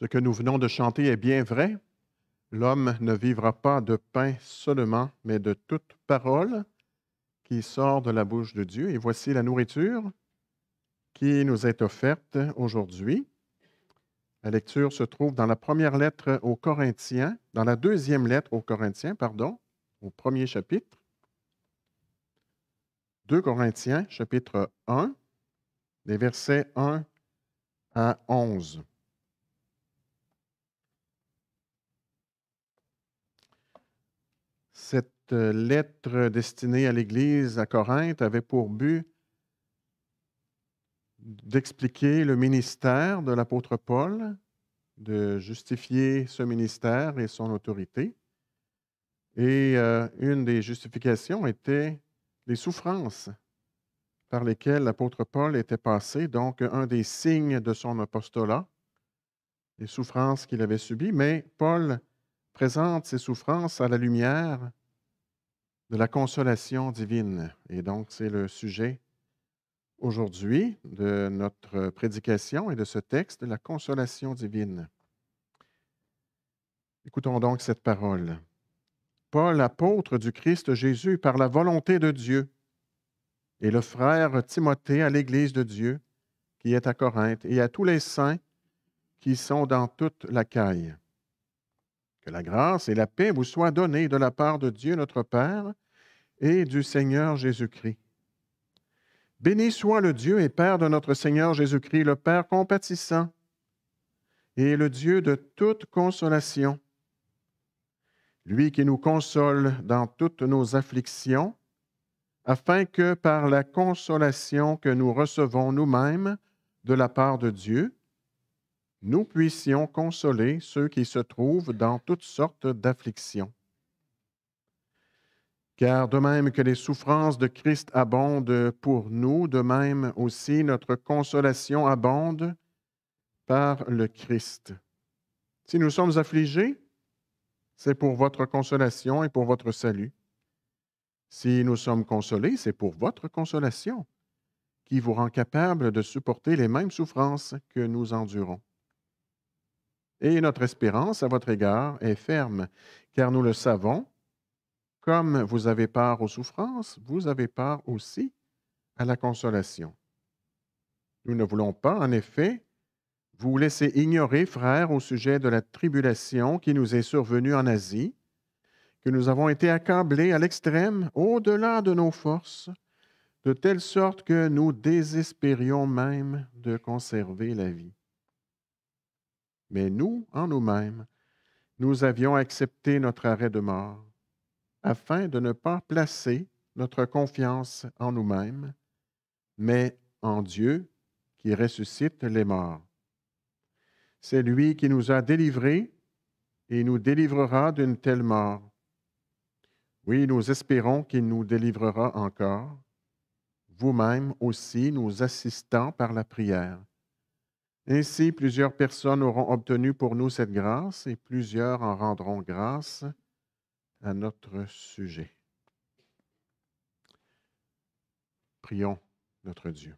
Ce que nous venons de chanter est bien vrai. L'homme ne vivra pas de pain seulement, mais de toute parole qui sort de la bouche de Dieu. Et voici la nourriture qui nous est offerte aujourd'hui. La lecture se trouve dans la première lettre aux Corinthiens, dans la deuxième lettre aux Corinthiens, pardon, au premier chapitre. 2 Corinthiens, chapitre 1, des versets 1 à 11. Euh, lettre destinée à l'Église à Corinthe avait pour but d'expliquer le ministère de l'apôtre Paul, de justifier ce ministère et son autorité. Et euh, une des justifications était les souffrances par lesquelles l'apôtre Paul était passé, donc un des signes de son apostolat, les souffrances qu'il avait subies. Mais Paul présente ses souffrances à la lumière de la consolation divine. Et donc, c'est le sujet aujourd'hui de notre prédication et de ce texte, la consolation divine. Écoutons donc cette parole. Paul, apôtre du Christ Jésus, par la volonté de Dieu, et le frère Timothée à l'Église de Dieu qui est à Corinthe, et à tous les saints qui sont dans toute la caille la grâce et la paix vous soient données de la part de Dieu notre Père et du Seigneur Jésus-Christ. Béni soit le Dieu et Père de notre Seigneur Jésus-Christ, le Père compatissant et le Dieu de toute consolation, lui qui nous console dans toutes nos afflictions, afin que par la consolation que nous recevons nous-mêmes de la part de Dieu, nous puissions consoler ceux qui se trouvent dans toutes sortes d'afflictions. Car de même que les souffrances de Christ abondent pour nous, de même aussi notre consolation abonde par le Christ. Si nous sommes affligés, c'est pour votre consolation et pour votre salut. Si nous sommes consolés, c'est pour votre consolation, qui vous rend capable de supporter les mêmes souffrances que nous endurons. Et notre espérance à votre égard est ferme, car nous le savons, comme vous avez part aux souffrances, vous avez part aussi à la consolation. Nous ne voulons pas, en effet, vous laisser ignorer, frères, au sujet de la tribulation qui nous est survenue en Asie, que nous avons été accablés à l'extrême, au-delà de nos forces, de telle sorte que nous désespérions même de conserver la vie. Mais nous, en nous-mêmes, nous avions accepté notre arrêt de mort, afin de ne pas placer notre confiance en nous-mêmes, mais en Dieu qui ressuscite les morts. C'est lui qui nous a délivrés et nous délivrera d'une telle mort. Oui, nous espérons qu'il nous délivrera encore, vous-même aussi nous assistant par la prière, ainsi, plusieurs personnes auront obtenu pour nous cette grâce et plusieurs en rendront grâce à notre sujet. Prions notre Dieu.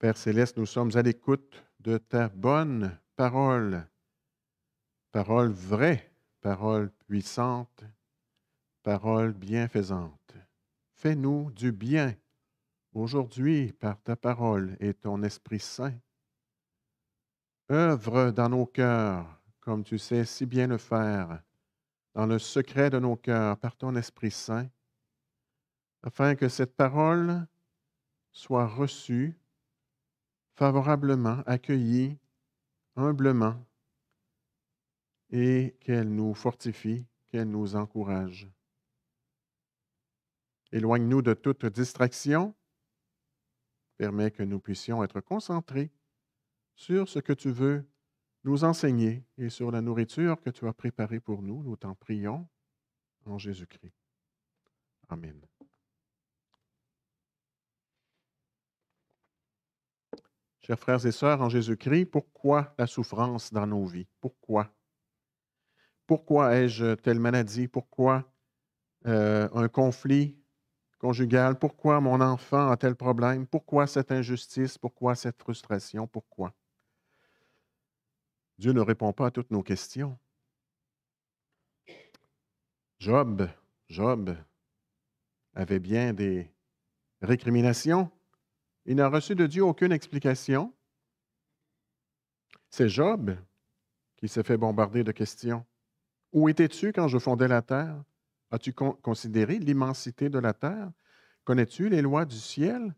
Père céleste, nous sommes à l'écoute de ta bonne parole, parole vraie, parole puissante, parole bienfaisante. Fais-nous du bien aujourd'hui par ta parole et ton Esprit Saint. Œuvre dans nos cœurs, comme tu sais si bien le faire, dans le secret de nos cœurs par ton Esprit Saint, afin que cette parole soit reçue favorablement, accueillie humblement, et qu'elle nous fortifie, qu'elle nous encourage. Éloigne-nous de toute distraction. permet que nous puissions être concentrés sur ce que tu veux nous enseigner et sur la nourriture que tu as préparée pour nous. Nous t'en prions en Jésus-Christ. Amen. Chers frères et sœurs en Jésus-Christ, pourquoi la souffrance dans nos vies? Pourquoi? Pourquoi ai-je telle maladie? Pourquoi euh, un conflit? conjugale. Pourquoi mon enfant a tel problème? Pourquoi cette injustice? Pourquoi cette frustration? Pourquoi? Dieu ne répond pas à toutes nos questions. Job, Job avait bien des récriminations. Il n'a reçu de Dieu aucune explication. C'est Job qui s'est fait bombarder de questions. Où étais-tu quand je fondais la terre? As-tu considéré l'immensité de la terre? Connais-tu les lois du ciel?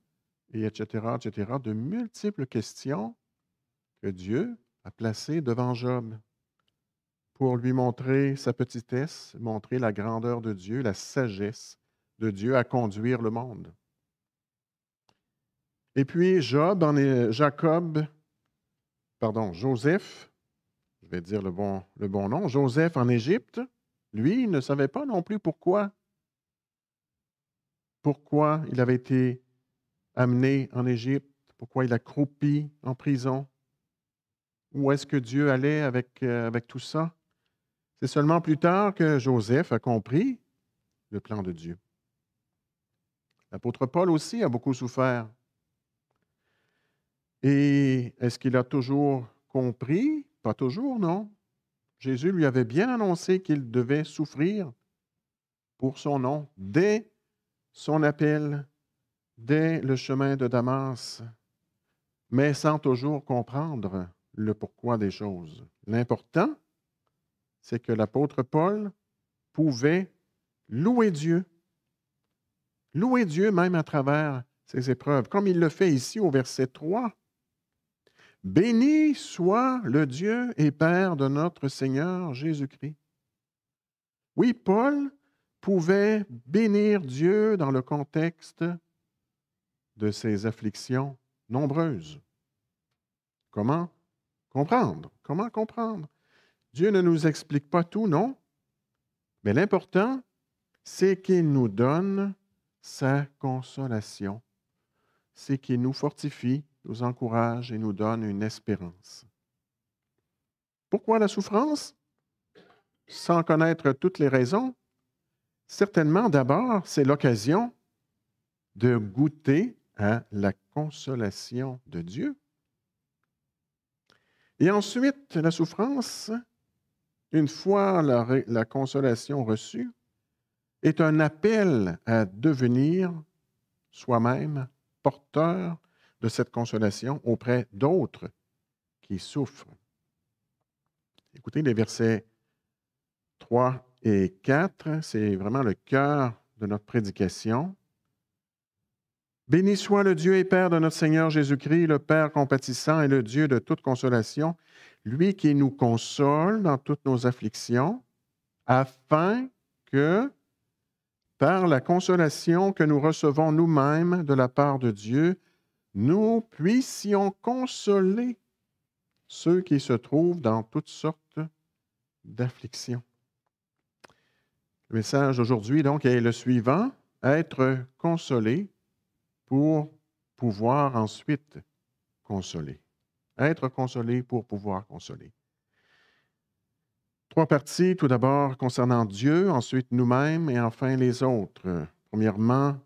Et etc., etc., de multiples questions que Dieu a placées devant Job pour lui montrer sa petitesse, montrer la grandeur de Dieu, la sagesse de Dieu à conduire le monde. Et puis Job en Jacob, pardon, Joseph, je vais dire le bon, le bon nom, Joseph en Égypte, lui, il ne savait pas non plus pourquoi. Pourquoi il avait été amené en Égypte, pourquoi il a croupi en prison. Où est-ce que Dieu allait avec, euh, avec tout ça? C'est seulement plus tard que Joseph a compris le plan de Dieu. L'apôtre Paul aussi a beaucoup souffert. Et est-ce qu'il a toujours compris? Pas toujours, non. Jésus lui avait bien annoncé qu'il devait souffrir pour son nom dès son appel, dès le chemin de Damas, mais sans toujours comprendre le pourquoi des choses. L'important, c'est que l'apôtre Paul pouvait louer Dieu, louer Dieu même à travers ses épreuves, comme il le fait ici au verset 3 Béni soit le Dieu et Père de notre Seigneur Jésus-Christ. Oui, Paul pouvait bénir Dieu dans le contexte de ses afflictions nombreuses. Comment comprendre? Comment comprendre? Dieu ne nous explique pas tout, non? Mais l'important, c'est qu'il nous donne sa consolation, c'est qu'il nous fortifie, nous encourage et nous donne une espérance. Pourquoi la souffrance Sans connaître toutes les raisons, certainement d'abord, c'est l'occasion de goûter à la consolation de Dieu. Et ensuite, la souffrance, une fois la, consolation reçue, est un appel à devenir soi-même porteur de cette consolation auprès d'autres qui souffrent. Écoutez les versets 3 et 4, c'est vraiment le cœur de notre prédication. Béni soit le Dieu et Père de notre Seigneur Jésus-Christ, le Père compatissant et le Dieu de toute consolation, lui qui nous console dans toutes nos afflictions, afin que, par la consolation que nous recevons nous-mêmes de la part de Dieu, nous puissions consoler ceux qui se trouvent dans toutes sortes d'afflictions. Le message aujourd'hui donc, est le suivant, être consolé pour pouvoir ensuite consoler. Être consolé pour pouvoir consoler. Trois parties, tout d'abord concernant Dieu, ensuite nous-mêmes et enfin les autres. Premièrement,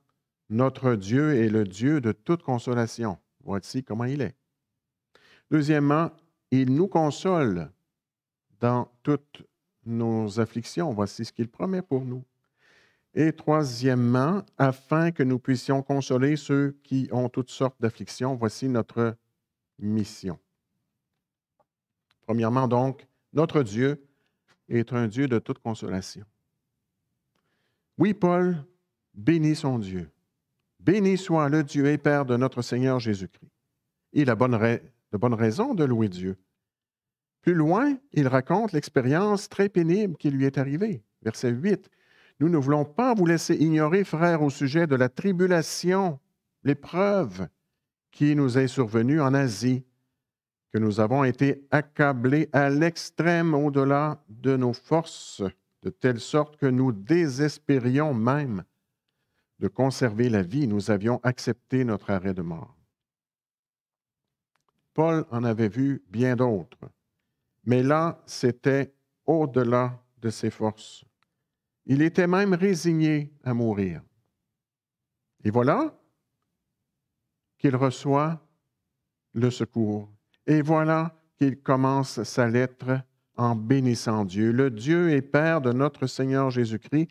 notre Dieu est le Dieu de toute consolation. Voici comment il est. Deuxièmement, il nous console dans toutes nos afflictions. Voici ce qu'il promet pour nous. Et troisièmement, afin que nous puissions consoler ceux qui ont toutes sortes d'afflictions, voici notre mission. Premièrement, donc, notre Dieu est un Dieu de toute consolation. Oui, Paul bénit son Dieu. Béni soit le Dieu et Père de notre Seigneur Jésus-Christ. Il a de bonnes raisons de louer Dieu. Plus loin, il raconte l'expérience très pénible qui lui est arrivée. Verset 8. Nous ne voulons pas vous laisser ignorer, frères, au sujet de la tribulation, l'épreuve qui nous est survenue en Asie, que nous avons été accablés à l'extrême au-delà de nos forces, de telle sorte que nous désespérions même de conserver la vie, nous avions accepté notre arrêt de mort. Paul en avait vu bien d'autres, mais là, c'était au-delà de ses forces. Il était même résigné à mourir. Et voilà qu'il reçoit le secours. Et voilà qu'il commence sa lettre en bénissant Dieu, le Dieu et Père de notre Seigneur Jésus-Christ,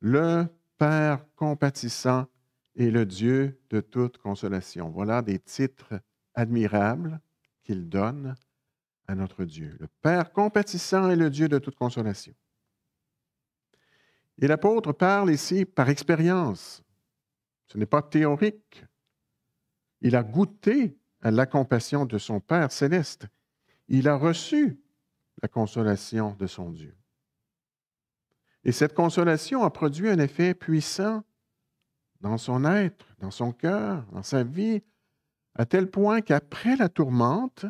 le Père compatissant et le Dieu de toute consolation. Voilà des titres admirables qu'il donne à notre Dieu. Le Père compatissant et le Dieu de toute consolation. Et l'apôtre parle ici par expérience. Ce n'est pas théorique. Il a goûté à la compassion de son Père céleste. Il a reçu la consolation de son Dieu. Et cette consolation a produit un effet puissant dans son être, dans son cœur, dans sa vie, à tel point qu'après la tourmente,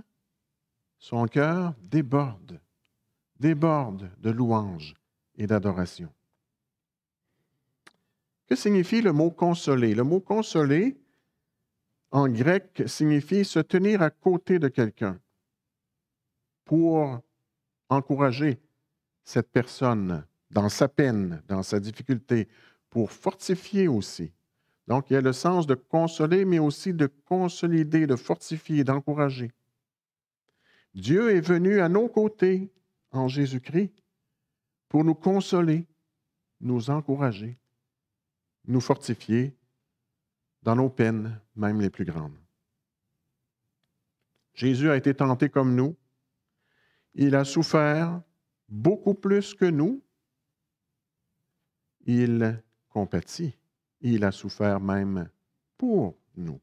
son cœur déborde, déborde de louanges et d'adoration. Que signifie le mot consoler? Le mot consoler, en grec, signifie se tenir à côté de quelqu'un pour encourager cette personne dans sa peine, dans sa difficulté, pour fortifier aussi. Donc, il y a le sens de consoler, mais aussi de consolider, de fortifier, d'encourager. Dieu est venu à nos côtés en Jésus-Christ pour nous consoler, nous encourager, nous fortifier dans nos peines, même les plus grandes. Jésus a été tenté comme nous. Il a souffert beaucoup plus que nous, il compatit. Il a souffert même pour nous.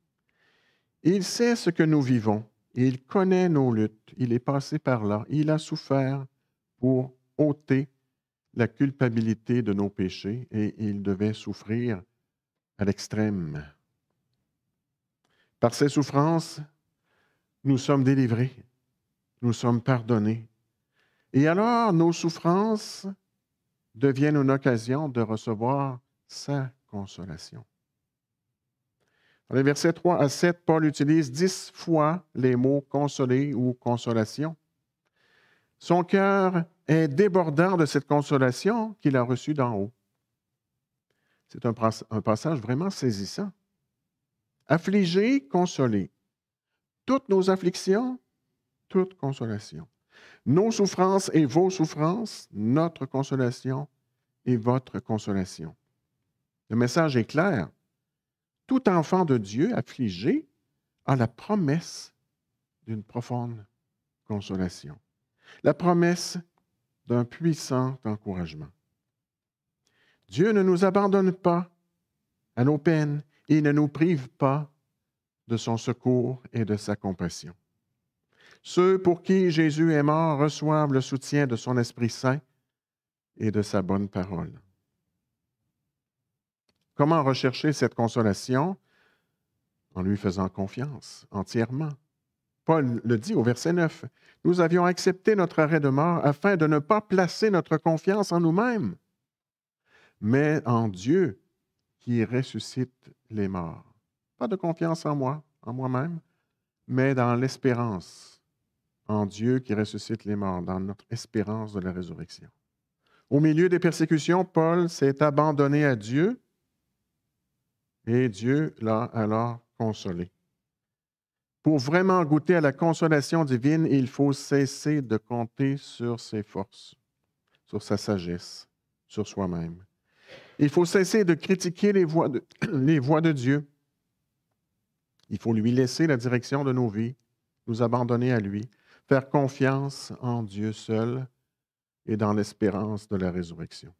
Il sait ce que nous vivons. Il connaît nos luttes. Il est passé par là. Il a souffert pour ôter la culpabilité de nos péchés et il devait souffrir à l'extrême. Par ses souffrances, nous sommes délivrés, nous sommes pardonnés. Et alors, nos souffrances devienne une occasion de recevoir sa consolation. Dans les versets 3 à 7, Paul utilise dix fois les mots consoler ou consolation. Son cœur est débordant de cette consolation qu'il a reçue d'en haut. C'est un, un, passage vraiment saisissant. Affligé, consolé. Toutes nos afflictions, toute consolation nos souffrances et vos souffrances, notre consolation et votre consolation. Le message est clair. Tout enfant de Dieu affligé a la promesse d'une profonde consolation, la promesse d'un puissant encouragement. Dieu ne nous abandonne pas à nos peines et ne nous prive pas de son secours et de sa compassion. Ceux pour qui Jésus est mort reçoivent le soutien de son Esprit Saint et de sa bonne parole. Comment rechercher cette consolation En lui faisant confiance entièrement. Paul le dit au verset 9. Nous avions accepté notre arrêt de mort afin de ne pas placer notre confiance en nous-mêmes, mais en Dieu qui ressuscite les morts. Pas de confiance en moi, en moi-même, mais dans l'espérance en Dieu qui ressuscite les morts, dans notre espérance de la résurrection. Au milieu des persécutions, Paul s'est abandonné à Dieu et Dieu l'a alors consolé. Pour vraiment goûter à la consolation divine, il faut cesser de compter sur ses forces, sur sa sagesse, sur soi-même. Il faut cesser de critiquer les voies de, les voies de Dieu. Il faut lui laisser la direction de nos vies, nous abandonner à lui faire confiance en Dieu seul et dans l'espérance de la résurrection.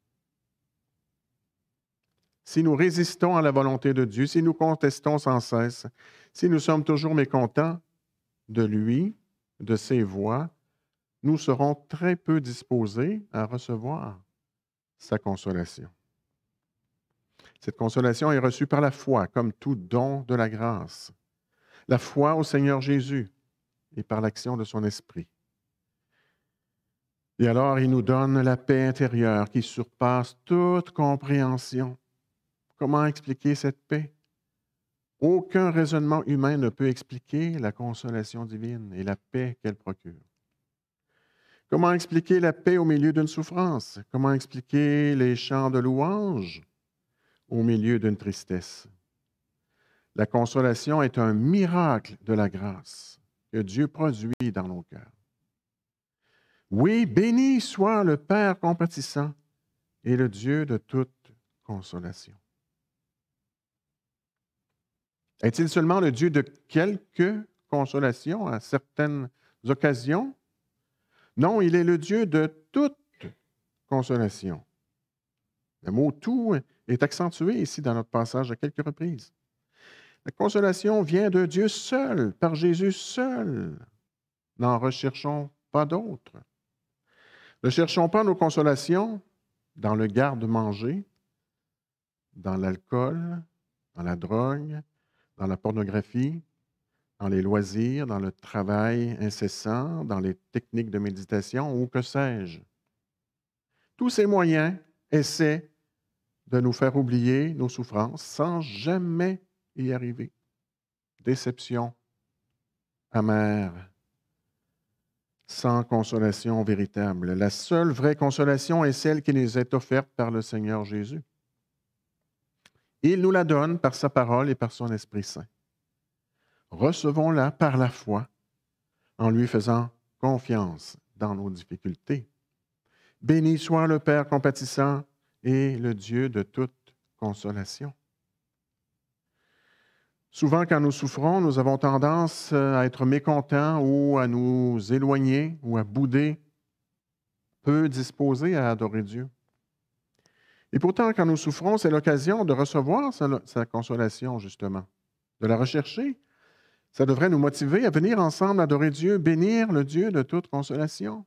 Si nous résistons à la volonté de Dieu, si nous contestons sans cesse, si nous sommes toujours mécontents de lui, de ses voies, nous serons très peu disposés à recevoir sa consolation. Cette consolation est reçue par la foi, comme tout don de la grâce. La foi au Seigneur Jésus, et par l'action de son esprit. Et alors il nous donne la paix intérieure qui surpasse toute compréhension. Comment expliquer cette paix? Aucun raisonnement humain ne peut expliquer la consolation divine et la paix qu'elle procure. Comment expliquer la paix au milieu d'une souffrance? Comment expliquer les chants de louange au milieu d'une tristesse? La consolation est un miracle de la grâce. Dieu produit dans nos cœurs. Oui, béni soit le Père compatissant et le Dieu de toute consolation. Est-il seulement le Dieu de quelques consolations à certaines occasions? Non, il est le Dieu de toute consolation. Le mot tout est accentué ici dans notre passage à quelques reprises. La consolation vient de Dieu seul, par Jésus seul. N'en recherchons pas d'autres. Ne cherchons pas nos consolations dans le garde-manger, dans l'alcool, dans la drogue, dans la pornographie, dans les loisirs, dans le travail incessant, dans les techniques de méditation ou que sais-je. Tous ces moyens essaient de nous faire oublier nos souffrances sans jamais y arriver. Déception amère, sans consolation véritable. La seule vraie consolation est celle qui nous est offerte par le Seigneur Jésus. Il nous la donne par sa parole et par son Esprit Saint. Recevons-la par la foi en lui faisant confiance dans nos difficultés. Béni soit le Père compatissant et le Dieu de toute consolation Souvent, quand nous souffrons, nous avons tendance euh, à être mécontents ou à nous éloigner ou à bouder, peu disposés à adorer Dieu. Et pourtant, quand nous souffrons, c'est l'occasion de recevoir sa, consolation, justement, de la rechercher. Ça devrait nous motiver à venir ensemble adorer Dieu, bénir le Dieu de toute consolation.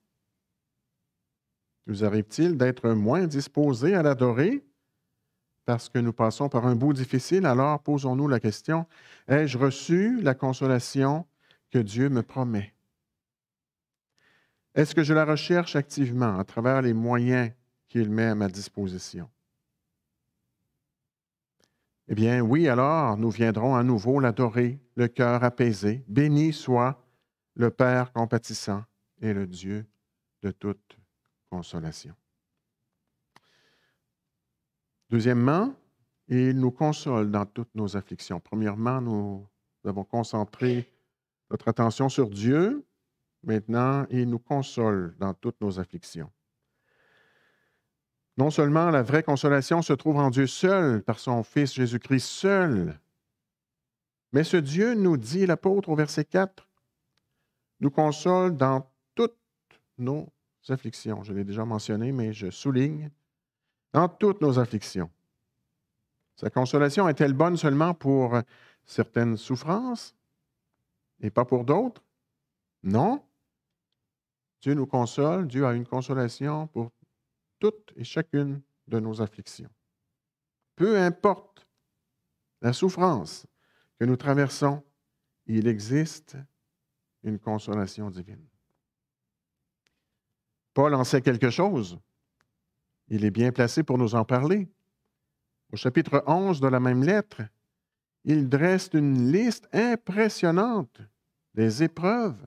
Nous arrive-t-il d'être moins disposés à l'adorer parce que nous passons par un bout difficile, alors posons-nous la question, ai-je reçu la consolation que Dieu me promet? Est-ce que je la recherche activement à travers les moyens qu'il met à ma disposition? Eh bien oui, alors nous viendrons à nouveau l'adorer, le cœur apaisé. Béni soit le Père compatissant et le Dieu de toute consolation. Deuxièmement, il nous console dans toutes nos afflictions. Premièrement, nous avons concentré notre attention sur Dieu. Maintenant, il nous console dans toutes nos afflictions. Non seulement la vraie consolation se trouve en Dieu seul, par son Fils Jésus-Christ seul, mais ce Dieu, nous dit l'apôtre au verset 4, nous console dans toutes nos afflictions. Je l'ai déjà mentionné, mais je souligne dans toutes nos afflictions. Sa consolation est-elle bonne seulement pour certaines souffrances et pas pour d'autres? Non. Dieu nous console, Dieu a une consolation pour toutes et chacune de nos afflictions. Peu importe la souffrance que nous traversons, il existe une consolation divine. Paul en sait quelque chose il est bien placé pour nous en parler. Au chapitre 11 de la même lettre, il dresse une liste impressionnante des épreuves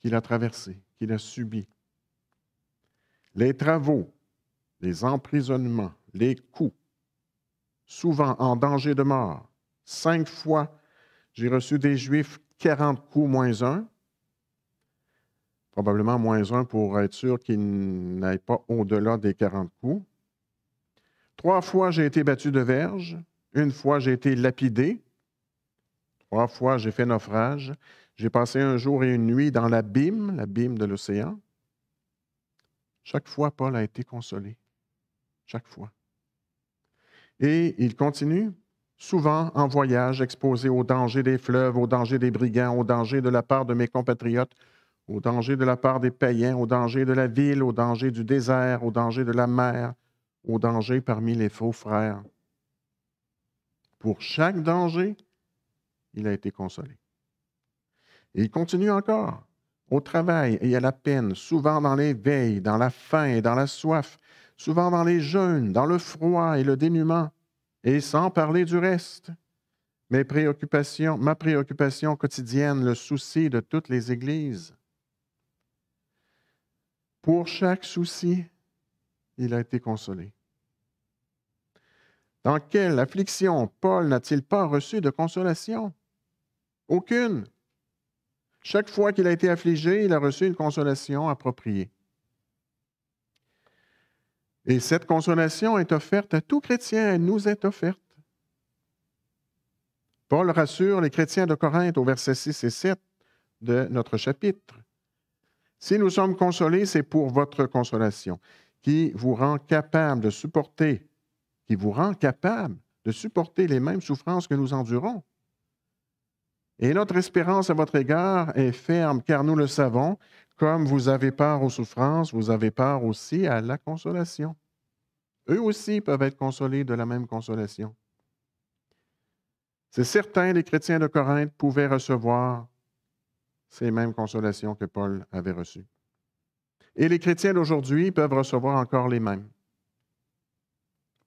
qu'il a traversées, qu'il a subies. Les travaux, les emprisonnements, les coups, souvent en danger de mort. Cinq fois, j'ai reçu des Juifs 40 coups moins un, probablement moins un pour être sûr qu'il n'aille pas au-delà des 40 coups. Trois fois, j'ai été battu de verge. Une fois, j'ai été lapidé. Trois fois, j'ai fait naufrage. J'ai passé un jour et une nuit dans l'abîme, l'abîme de l'océan. Chaque fois, Paul a été consolé. Chaque fois. Et il continue, souvent en voyage, exposé au danger des fleuves, au danger des brigands, au danger de la part de mes compatriotes, au danger de la part des païens, au danger de la ville, au danger du désert, au danger de la mer, au danger parmi les faux frères. Pour chaque danger, il a été consolé. il continue encore, au travail et à la peine, souvent dans les veilles, dans la faim et dans la soif, souvent dans les jeûnes, dans le froid et le dénuement, et sans parler du reste. Mes préoccupations, ma préoccupation quotidienne, le souci de toutes les églises. Pour chaque souci, il a été consolé. Dans quelle affliction Paul n'a-t-il pas reçu de consolation Aucune. Chaque fois qu'il a été affligé, il a reçu une consolation appropriée. Et cette consolation est offerte à tout chrétien, elle nous est offerte. Paul rassure les chrétiens de Corinthe au verset 6 et 7 de notre chapitre. Si nous sommes consolés, c'est pour votre consolation, qui vous rend capable de supporter, qui vous rend capable de supporter les mêmes souffrances que nous endurons. Et notre espérance à votre égard est ferme, car nous le savons, comme vous avez part aux souffrances, vous avez part aussi à la consolation. Eux aussi peuvent être consolés de la même consolation. C'est certain, les chrétiens de Corinthe pouvaient recevoir ces mêmes consolations que Paul avait reçues. Et les chrétiens d'aujourd'hui peuvent recevoir encore les mêmes.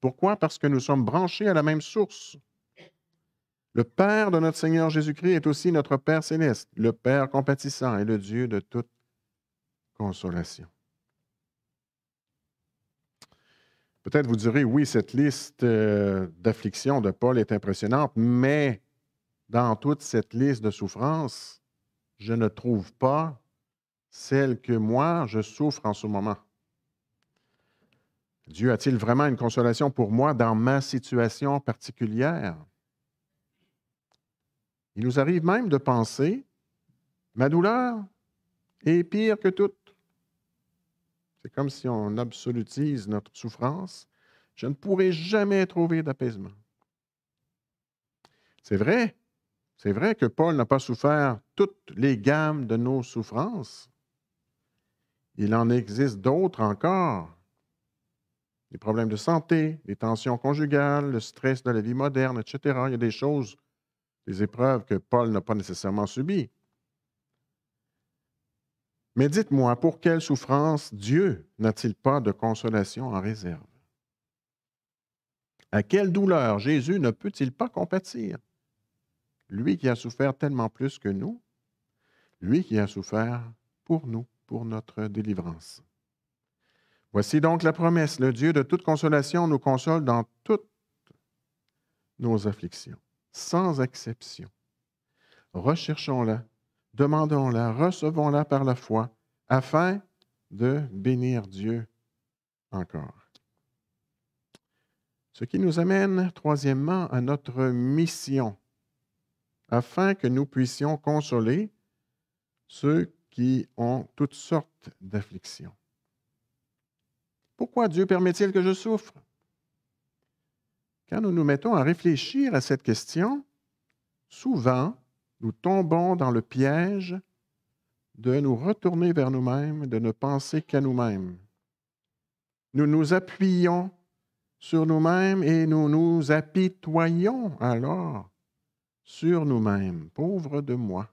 Pourquoi? Parce que nous sommes branchés à la même source. Le Père de notre Seigneur Jésus-Christ est aussi notre Père céleste, le Père compatissant et le Dieu de toute consolation. Peut-être vous direz, oui, cette liste euh, d'afflictions de Paul est impressionnante, mais dans toute cette liste de souffrances, je ne trouve pas celle que moi, je souffre en ce moment. Dieu a-t-il vraiment une consolation pour moi dans ma situation particulière? Il nous arrive même de penser, ma douleur est pire que toute. C'est comme si on absolutise notre souffrance. Je ne pourrai jamais trouver d'apaisement. C'est vrai, c'est vrai que Paul n'a pas souffert toutes les gammes de nos souffrances. Il en existe d'autres encore. Des problèmes de santé, des tensions conjugales, le stress de la vie moderne, etc. Il y a des choses, des épreuves que Paul n'a pas nécessairement subies. Mais dites-moi, pour quelle souffrance Dieu n'a-t-il pas de consolation en réserve? À quelle douleur Jésus ne peut-il pas compatir? lui qui a souffert tellement plus que nous, lui qui a souffert pour nous, pour notre délivrance. Voici donc la promesse, le Dieu de toute consolation nous console dans toutes nos afflictions, sans exception. Recherchons-la, demandons-la, recevons-la par la foi, afin de bénir Dieu encore. Ce qui nous amène, troisièmement, à notre mission afin que nous puissions consoler ceux qui ont toutes sortes d'afflictions. Pourquoi Dieu permet-il que je souffre? Quand nous nous mettons à réfléchir à cette question, souvent, nous tombons dans le piège de nous retourner vers nous-mêmes, de ne penser qu'à nous-mêmes. Nous nous appuyons sur nous-mêmes et nous nous apitoyons alors sur nous-mêmes. pauvres de moi.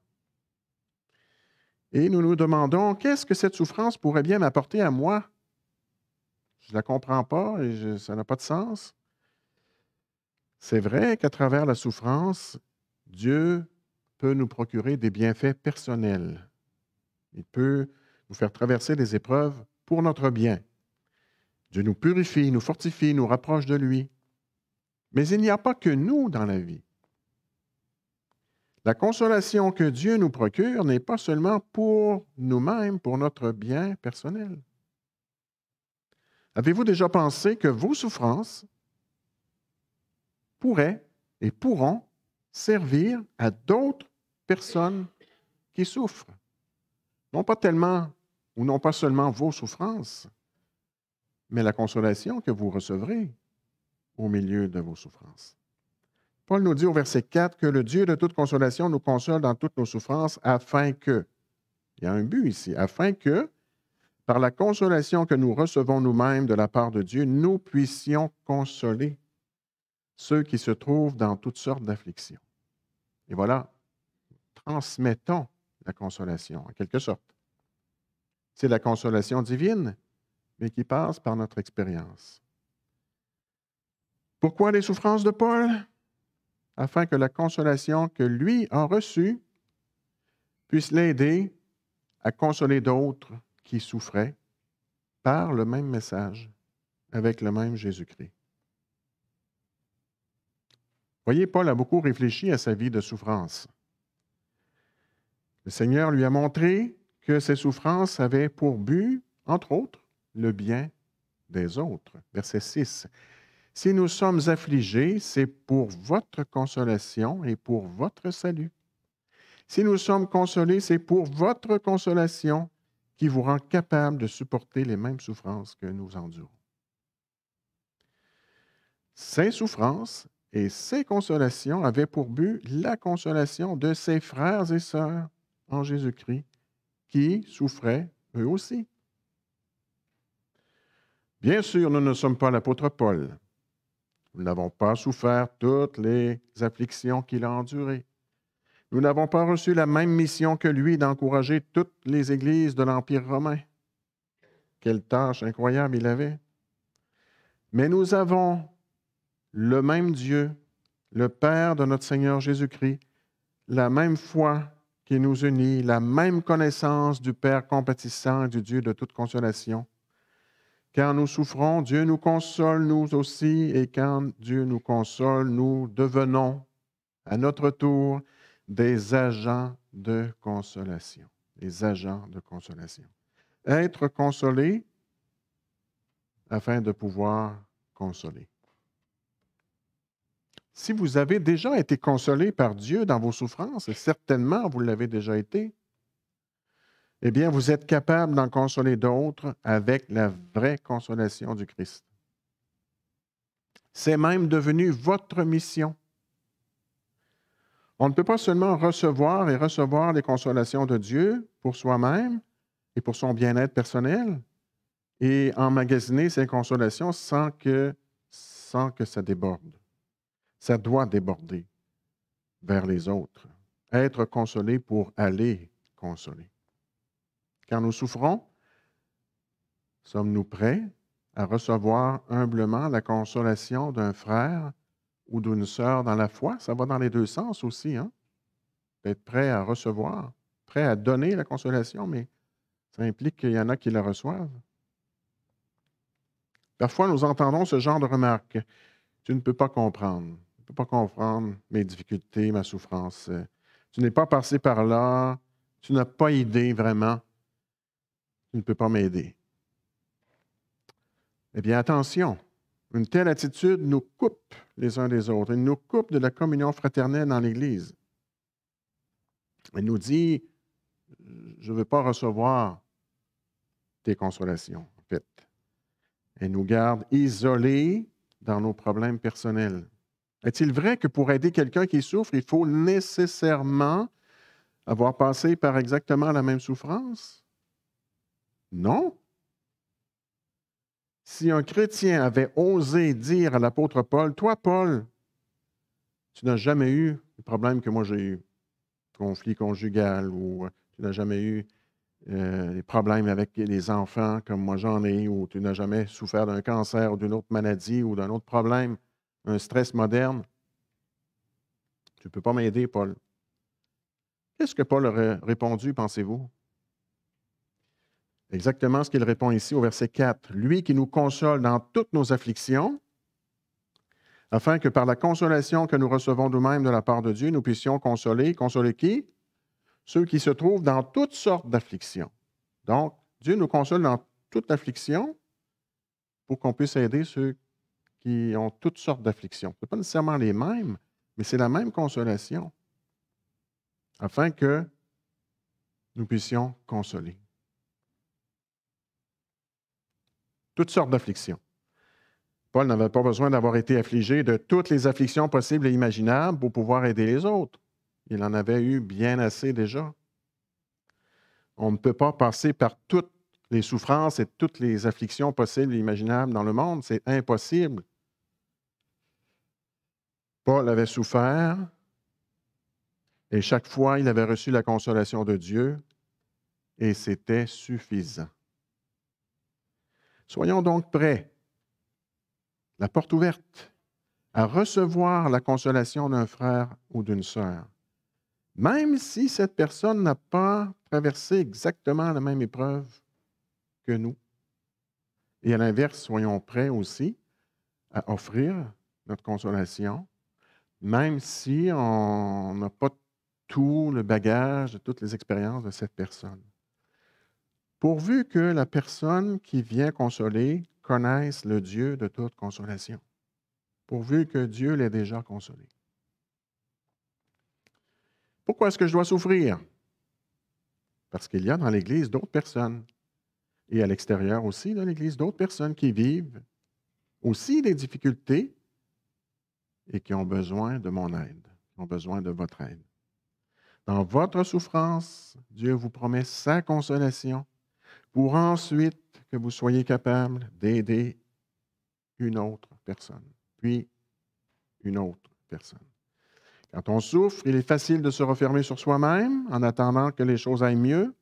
Et nous nous demandons, qu'est-ce que cette souffrance pourrait bien m'apporter à moi? Je ne la comprends pas et ça n'a pas de sens. C'est vrai qu'à travers la souffrance, Dieu peut nous procurer des bienfaits personnels. Il peut nous faire traverser des épreuves pour notre bien. Dieu nous purifie, nous fortifie, nous rapproche de lui. Mais il n'y a pas que nous dans la vie. La consolation que Dieu nous procure n'est pas seulement pour nous-mêmes, pour notre bien personnel. Avez-vous déjà pensé que vos souffrances pourraient et pourront servir à d'autres personnes qui souffrent? Non pas tellement ou non pas seulement vos souffrances, mais la consolation que vous recevrez au milieu de vos souffrances. Paul nous dit au verset 4 que le Dieu de toute consolation nous console dans toutes nos souffrances afin que, il y a un but ici, afin que, par la consolation que nous recevons nous-mêmes de la part de Dieu, nous puissions consoler ceux qui se trouvent dans toutes sortes d'afflictions. Et voilà, transmettons la consolation, en quelque sorte. C'est la consolation divine, mais qui passe par notre expérience. Pourquoi les souffrances de Paul afin que la consolation que lui a reçue puisse l'aider à consoler d'autres qui souffraient par le même message, avec le même Jésus-Christ. Voyez, Paul a beaucoup réfléchi à sa vie de souffrance. Le Seigneur lui a montré que ses souffrances avaient pour but, entre autres, le bien des autres. Verset 6. Si nous sommes affligés, c'est pour votre consolation et pour votre salut. Si nous sommes consolés, c'est pour votre consolation qui vous rend capable de supporter les mêmes souffrances que nous endurons. Ces souffrances et ces consolations avaient pour but la consolation de ses frères et sœurs en Jésus-Christ qui souffraient eux aussi. Bien sûr, nous ne sommes pas l'apôtre Paul, nous n'avons pas souffert toutes les afflictions qu'il a endurées. Nous n'avons pas reçu la même mission que lui d'encourager toutes les églises de l'Empire romain. Quelle tâche incroyable il avait. Mais nous avons le même Dieu, le Père de notre Seigneur Jésus-Christ, la même foi qui nous unit, la même connaissance du Père compatissant et du Dieu de toute consolation, quand nous souffrons, Dieu nous console, nous aussi, et quand Dieu nous console, nous devenons à notre tour des agents de consolation. Des agents de consolation. Être consolé afin de pouvoir consoler. Si vous avez déjà été consolé par Dieu dans vos souffrances, et certainement vous l'avez déjà été, eh bien, vous êtes capable d'en consoler d'autres avec la vraie consolation du Christ. C'est même devenu votre mission. On ne peut pas seulement recevoir et recevoir les consolations de Dieu pour soi-même et pour son bien-être personnel et emmagasiner ces consolations sans que, sans que ça déborde. Ça doit déborder vers les autres. Être consolé pour aller consoler. Quand nous souffrons? Sommes-nous prêts à recevoir humblement la consolation d'un frère ou d'une sœur dans la foi? Ça va dans les deux sens aussi, hein? prêt à recevoir, prêt à donner la consolation, mais ça implique qu'il y en a qui la reçoivent. Parfois, nous entendons ce genre de remarques. Tu ne peux pas comprendre. Tu ne peux pas comprendre mes difficultés, ma souffrance. Tu n'es pas passé par là. Tu n'as pas idée vraiment tu ne peux pas m'aider. Eh bien, attention, une telle attitude nous coupe les uns des autres, elle nous coupe de la communion fraternelle dans l'Église. Elle nous dit, je ne veux pas recevoir tes consolations, en fait. Elle nous garde isolés dans nos problèmes personnels. Est-il vrai que pour aider quelqu'un qui souffre, il faut nécessairement avoir passé par exactement la même souffrance? Non. Si un chrétien avait osé dire à l'apôtre Paul, Toi, Paul, tu n'as jamais eu le problème que moi j'ai eu, conflit conjugal, ou euh, tu n'as jamais eu euh, les des problèmes avec les enfants comme moi j'en ai, ou tu n'as jamais souffert d'un cancer ou d'une autre maladie ou d'un autre problème, un stress moderne, tu ne peux pas m'aider, Paul. Qu'est-ce que Paul aurait répondu, pensez-vous? Exactement ce qu'il répond ici au verset 4. Lui qui nous console dans toutes nos afflictions, afin que par la consolation que nous recevons nous-mêmes de la part de Dieu, nous puissions consoler. Consoler qui? Ceux qui se trouvent dans toutes sortes d'afflictions. Donc, Dieu nous console dans toute affliction pour qu'on puisse aider ceux qui ont toutes sortes d'afflictions. Ce n'est pas nécessairement les mêmes, mais c'est la même consolation. Afin que nous puissions consoler. toutes sortes d'afflictions. Paul n'avait pas besoin d'avoir été affligé de toutes les afflictions possibles et imaginables pour pouvoir aider les autres. Il en avait eu bien assez déjà. On ne peut pas passer par toutes les souffrances et toutes les afflictions possibles et imaginables dans le monde. C'est impossible. Paul avait souffert et chaque fois, il avait reçu la consolation de Dieu et c'était suffisant. Soyons donc prêts, la porte ouverte, à recevoir la consolation d'un frère ou d'une sœur, même si cette personne n'a pas traversé exactement la même épreuve que nous. Et à l'inverse, soyons prêts aussi à offrir notre consolation, même si on n'a pas tout le bagage de toutes les expériences de cette personne pourvu que la personne qui vient consoler connaisse le Dieu de toute consolation, pourvu que Dieu l'ait déjà consolé. Pourquoi est-ce que je dois souffrir? Parce qu'il y a dans l'Église d'autres personnes, et à l'extérieur aussi dans l'Église, d'autres personnes qui vivent aussi des difficultés et qui ont besoin de mon aide, qui ont besoin de votre aide. Dans votre souffrance, Dieu vous promet sa consolation pour ensuite que vous soyez capable d'aider une autre personne, puis une autre personne. Quand on souffre, il est facile de se refermer sur soi-même en attendant que les choses aillent mieux.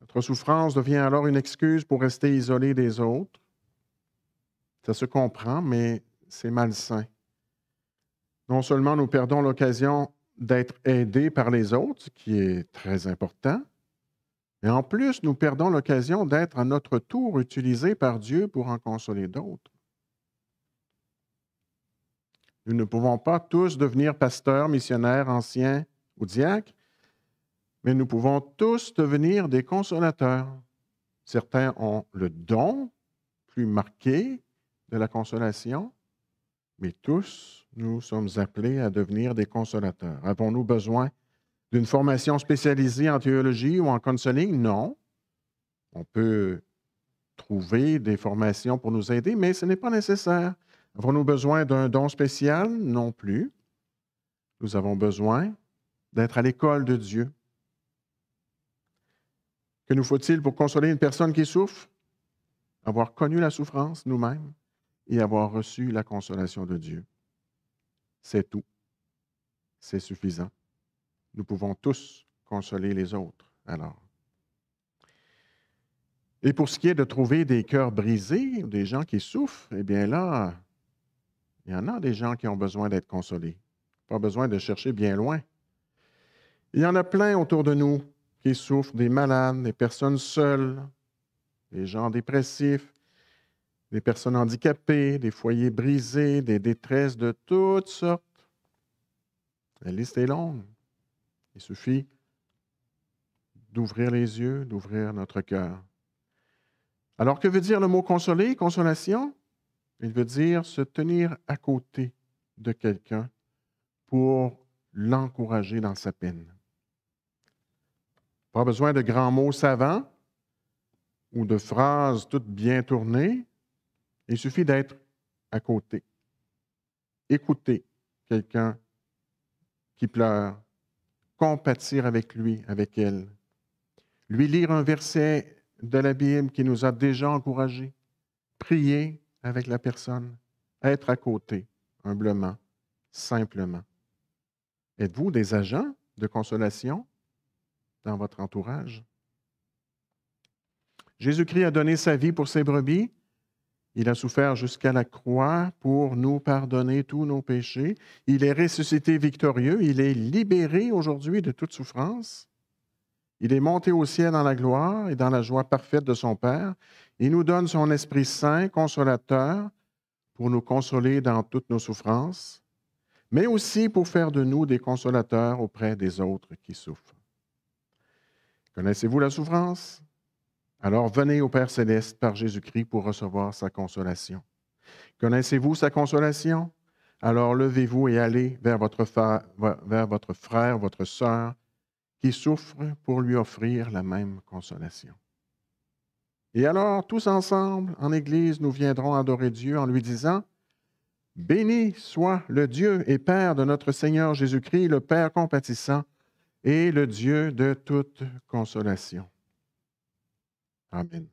Notre souffrance devient alors une excuse pour rester isolé des autres. Ça se comprend, mais c'est malsain. Non seulement nous perdons l'occasion d'être aidés par les autres, ce qui est très important, et en plus, nous perdons l'occasion d'être à notre tour utilisés par Dieu pour en consoler d'autres. Nous ne pouvons pas tous devenir pasteurs, missionnaires, anciens ou diacres, mais nous pouvons tous devenir des consolateurs. Certains ont le don plus marqué de la consolation, mais tous, nous sommes appelés à devenir des consolateurs. Avons-nous besoin d'une formation spécialisée en théologie ou en counseling? Non. On peut trouver des formations pour nous aider, mais ce n'est pas nécessaire. Avons-nous besoin d'un don spécial? Non plus. Nous avons besoin d'être à l'école de Dieu. Que nous faut-il pour consoler une personne qui souffre? Avoir connu la souffrance nous-mêmes et avoir reçu la consolation de Dieu. C'est tout. C'est suffisant nous pouvons tous consoler les autres. Alors. Et pour ce qui est de trouver des cœurs brisés, des gens qui souffrent, eh bien là, il y en a des gens qui ont besoin d'être consolés. Pas besoin de chercher bien loin. Il y en a plein autour de nous qui souffrent, des malades, des personnes seules, des gens dépressifs, des personnes handicapées, des foyers brisés, des détresses de toutes sortes. La liste est longue. Il suffit d'ouvrir les yeux, d'ouvrir notre cœur. Alors, que veut dire le mot consoler, consolation? Il veut dire se tenir à côté de quelqu'un pour l'encourager dans sa peine. Pas besoin de grands mots savants ou de phrases toutes bien tournées. Il suffit d'être à côté. Écouter quelqu'un qui pleure, compatir avec lui, avec elle. Lui lire un verset de la Bible qui nous a déjà encouragés. Prier avec la personne. Être à côté, humblement, simplement. Êtes-vous des agents de consolation dans votre entourage? Jésus-Christ a donné sa vie pour ses brebis. Il a souffert jusqu'à la croix pour nous pardonner tous nos péchés. Il est ressuscité victorieux. Il est libéré aujourd'hui de toute souffrance. Il est monté au ciel dans la gloire et dans la joie parfaite de son Père. Il nous donne son Esprit Saint, consolateur, pour nous consoler dans toutes nos souffrances, mais aussi pour faire de nous des consolateurs auprès des autres qui souffrent. Connaissez-vous la souffrance? Alors venez au Père céleste par Jésus-Christ pour recevoir sa consolation. Connaissez-vous sa consolation? Alors levez-vous et allez vers votre, frère, votre frère, votre sœur, qui souffre pour lui offrir la même consolation. Et alors, tous ensemble, en Église, nous viendrons adorer Dieu en lui disant, Béni soit le Dieu et Père de notre Seigneur Jésus-Christ, le Père compatissant et le Dieu de toute consolation. Amen.